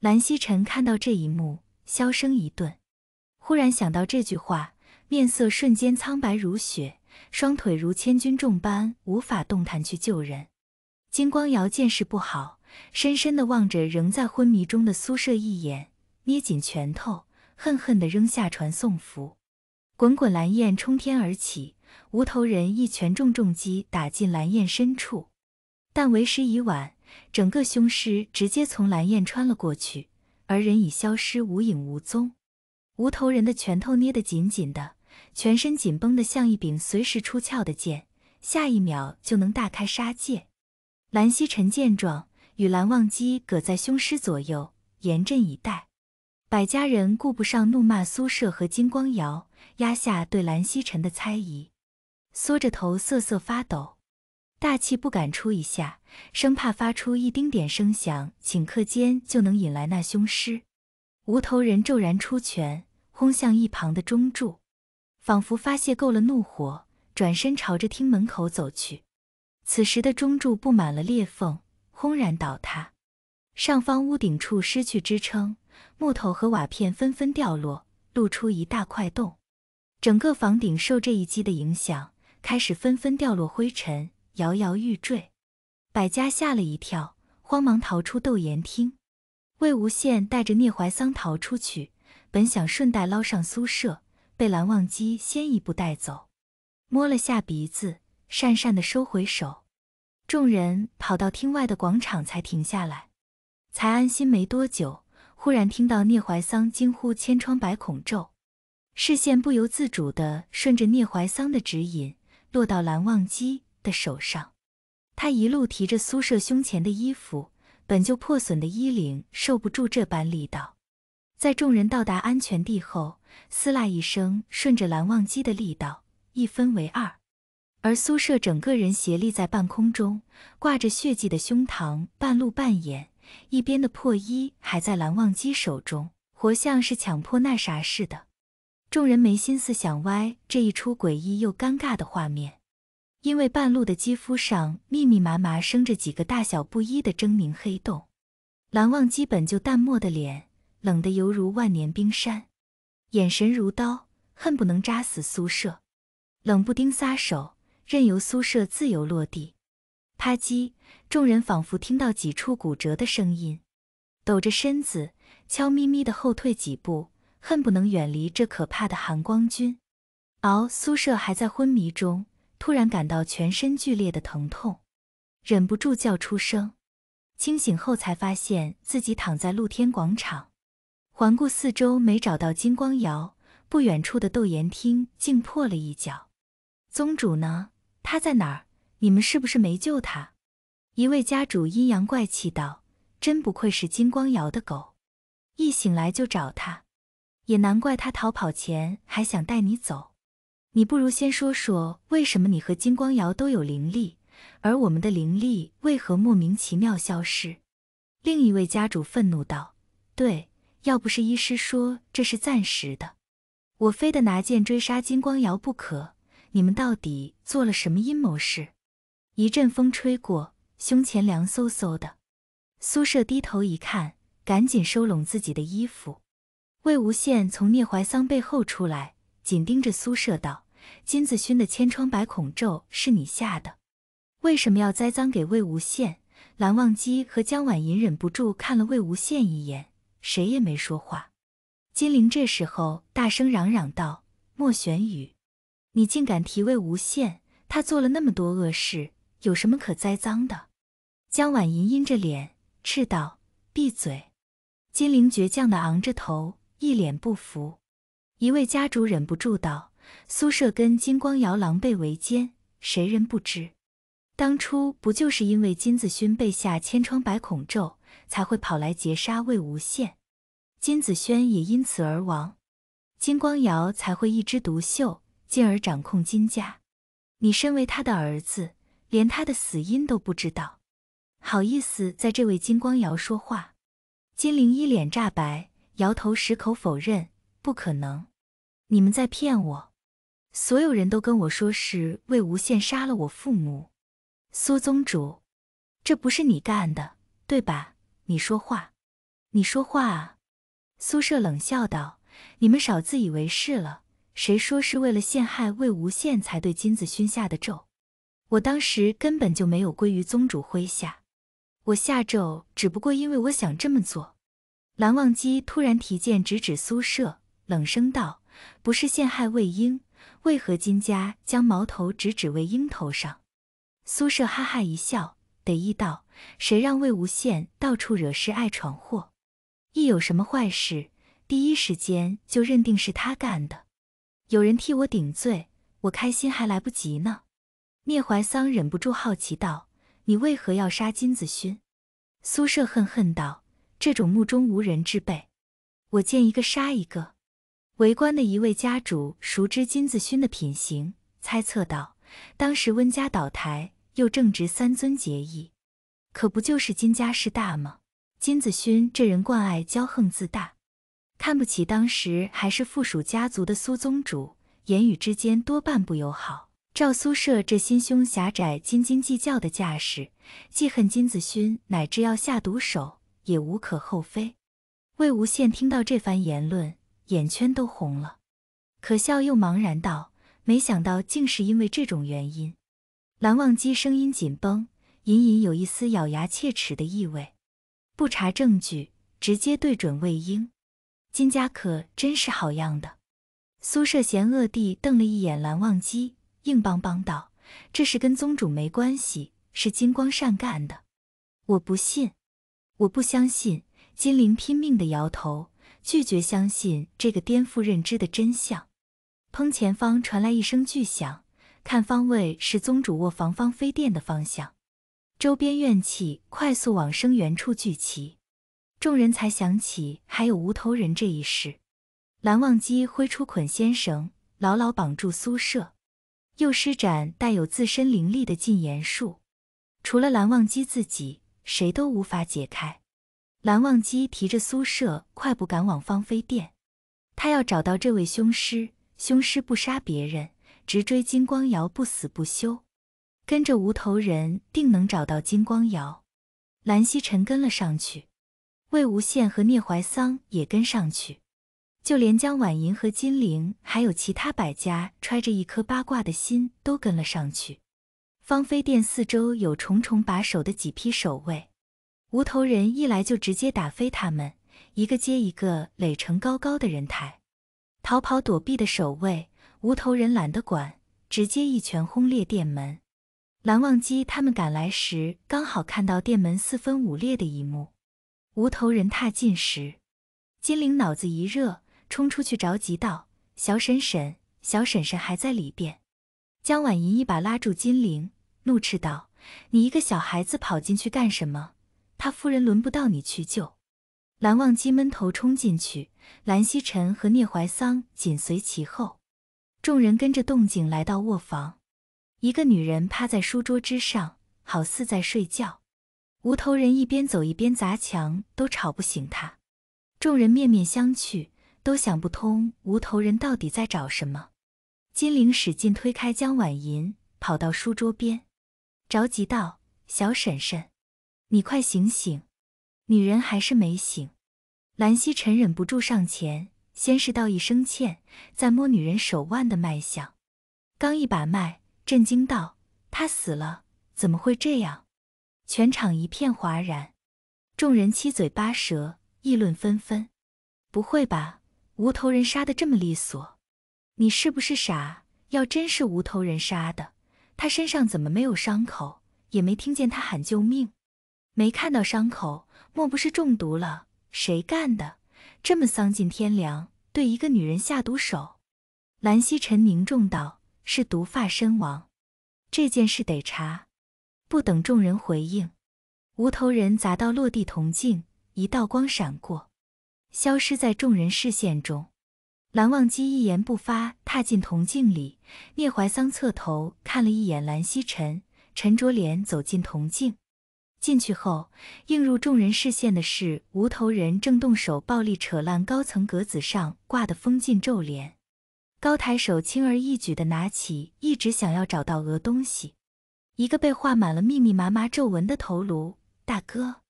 蓝曦臣看到这一幕，箫声一顿，忽然想到这句话，面色瞬间苍白如雪，双腿如千钧重般无法动弹去救人。金光瑶见势不好，深深的望着仍在昏迷中的苏舍一眼，捏紧拳头，恨恨的扔下传送符，滚滚蓝焰冲天而起，无头人一拳重重击打进蓝焰深处，但为时已晚。整个凶尸直接从蓝燕穿了过去，而人已消失无影无踪。无头人的拳头捏得紧紧的，全身紧绷的像一柄随时出鞘的剑，下一秒就能大开杀戒。蓝曦臣见状，与蓝忘机搁在凶尸左右，严阵以待。百家人顾不上怒骂苏涉和金光瑶，压下对蓝曦臣的猜疑，缩着头瑟瑟发抖。大气不敢出一下，生怕发出一丁点声响，顷刻间就能引来那凶尸。无头人骤然出拳，轰向一旁的钟柱，仿佛发泄够了怒火，转身朝着厅门口走去。此时的钟柱布满了裂缝，轰然倒塌，上方屋顶处失去支撑，木头和瓦片纷纷掉落，露出一大块洞。整个房顶受这一击的影响，开始纷纷掉落灰尘。摇摇欲坠，百家吓了一跳，慌忙逃出斗岩厅。魏无羡带着聂怀桑逃出去，本想顺带捞上苏舍，被蓝忘机先一步带走。摸了下鼻子，讪讪的收回手。众人跑到厅外的广场才停下来，才安心没多久，忽然听到聂怀桑惊呼“千疮百孔咒”，视线不由自主的顺着聂怀桑的指引，落到蓝忘机。的手上，他一路提着苏舍胸前的衣服，本就破损的衣领受不住这般力道，在众人到达安全地后，撕拉一声，顺着蓝忘机的力道一分为二，而苏舍整个人斜立在半空中，挂着血迹的胸膛半露半掩，一边的破衣还在蓝忘机手中，活像是强迫那啥似的。众人没心思想歪这一出诡异又尴尬的画面。因为半露的肌肤上密密麻麻生着几个大小不一的狰狞黑洞，蓝忘基本就淡漠的脸冷得犹如万年冰山，眼神如刀，恨不能扎死苏舍。冷不丁撒手，任由苏舍自由落地，啪叽！众人仿佛听到几处骨折的声音，抖着身子，悄咪咪的后退几步，恨不能远离这可怕的寒光君。而苏舍还在昏迷中。突然感到全身剧烈的疼痛，忍不住叫出声。清醒后才发现自己躺在露天广场，环顾四周没找到金光瑶，不远处的斗岩厅竟破了一角。宗主呢？他在哪儿？你们是不是没救他？一位家主阴阳怪气道：“真不愧是金光瑶的狗，一醒来就找他，也难怪他逃跑前还想带你走。”你不如先说说，为什么你和金光瑶都有灵力，而我们的灵力为何莫名其妙消失？另一位家主愤怒道：“对，要不是医师说这是暂时的，我非得拿剑追杀金光瑶不可！你们到底做了什么阴谋事？”一阵风吹过，胸前凉飕飕的。苏舍低头一看，赶紧收拢自己的衣服。魏无羡从聂怀桑背后出来，紧盯着苏舍道。金子勋的千疮百孔咒是你下的？为什么要栽赃给魏无羡？蓝忘机和江婉莹忍不住看了魏无羡一眼，谁也没说话。金陵这时候大声嚷嚷道：“莫玄宇，你竟敢提魏无羡！他做了那么多恶事，有什么可栽赃的？”江婉莹阴着脸斥道：“闭嘴！”金陵倔强地昂着头，一脸不服。一位家主忍不住道。苏舍跟金光瑶狼狈为奸，谁人不知？当初不就是因为金子轩被下千疮百孔咒，才会跑来劫杀魏无羡，金子轩也因此而亡，金光瑶才会一枝独秀，进而掌控金家。你身为他的儿子，连他的死因都不知道，好意思在这为金光瑶说话？金凌一脸炸白，摇头矢口否认，不可能，你们在骗我！所有人都跟我说是魏无羡杀了我父母，苏宗主，这不是你干的，对吧？你说话，你说话啊！苏舍冷笑道：“你们少自以为是了，谁说是为了陷害魏无羡才对金子勋下的咒？我当时根本就没有归于宗主麾下，我下咒只不过因为我想这么做。”蓝忘机突然提剑直指苏舍，冷声道：“不是陷害魏婴。”为何金家将矛头直指魏婴头上？苏轼哈哈一笑，得意道：“谁让魏无羡到处惹事，爱闯祸，一有什么坏事，第一时间就认定是他干的。有人替我顶罪，我开心还来不及呢。”聂怀桑忍不住好奇道：“你为何要杀金子勋？”苏轼恨恨道：“这种目中无人之辈，我见一个杀一个。”围观的一位家主熟知金子勋的品行，猜测道：“当时温家倒台，又正值三尊结义，可不就是金家势大吗？金子勋这人惯爱骄横自大，看不起当时还是附属家族的苏宗主，言语之间多半不友好。赵苏舍这心胸狭窄、斤斤计较的架势，记恨金子勋乃至要下毒手，也无可厚非。”魏无羡听到这番言论。眼圈都红了，可笑又茫然道：“没想到竟是因为这种原因。”蓝忘机声音紧绷，隐隐有一丝咬牙切齿的意味。不查证据，直接对准魏婴，金家可真是好样的。苏涉嫌恶地瞪了一眼蓝忘机，硬邦邦道：“这事跟宗主没关系，是金光善干的。”我不信，我不相信！金灵拼命的摇头。拒绝相信这个颠覆认知的真相。砰！前方传来一声巨响，看方位是宗主卧房方飞殿的方向。周边怨气快速往生源处聚齐，众人才想起还有无头人这一事。蓝忘机挥出捆仙绳，牢牢绑住苏舍，又施展带有自身灵力的禁言术，除了蓝忘机自己，谁都无法解开。蓝忘机提着苏舍，快步赶往芳菲殿。他要找到这位凶师，凶师不杀别人，直追金光瑶，不死不休。跟着无头人，定能找到金光瑶。蓝曦臣跟了上去，魏无羡和聂怀桑也跟上去，就连江婉莹和金陵，还有其他百家揣着一颗八卦的心，都跟了上去。芳菲殿四周有重重把守的几批守卫。无头人一来就直接打飞他们，一个接一个垒成高高的人台。逃跑躲避的守卫，无头人懒得管，直接一拳轰裂店门。蓝忘机他们赶来时，刚好看到店门四分五裂的一幕。无头人踏进时，金灵脑子一热，冲出去着急道：“小婶婶，小婶婶还在里边。”江婉莹一把拉住金灵，怒斥道：“你一个小孩子跑进去干什么？”他夫人轮不到你去救，蓝忘机闷头冲进去，蓝曦臣和聂怀桑紧随其后，众人跟着动静来到卧房，一个女人趴在书桌之上，好似在睡觉。无头人一边走一边砸墙，都吵不醒她。众人面面相觑，都想不通无头人到底在找什么。金玲使劲推开江婉银，跑到书桌边，着急道：“小婶婶。”你快醒醒！女人还是没醒。兰溪沉忍不住上前，先是道一声歉，再摸女人手腕的脉象。刚一把脉，震惊道：“她死了！怎么会这样？”全场一片哗然，众人七嘴八舌，议论纷纷：“不会吧？无头人杀的这么利索？你是不是傻？要真是无头人杀的，他身上怎么没有伤口？也没听见他喊救命！”没看到伤口，莫不是中毒了？谁干的？这么丧尽天良，对一个女人下毒手！蓝曦臣凝重道：“是毒发身亡，这件事得查。”不等众人回应，无头人砸到落地铜镜，一道光闪过，消失在众人视线中。蓝忘机一言不发，踏进铜镜里。聂怀桑侧头看了一眼蓝曦臣，沉着脸走进铜镜。进去后，映入众人视线的是无头人正动手暴力扯烂高层格子上挂的封禁咒帘，高抬手轻而易举地拿起一直想要找到额鹅东西，一个被画满了密密麻麻皱纹的头颅，大哥。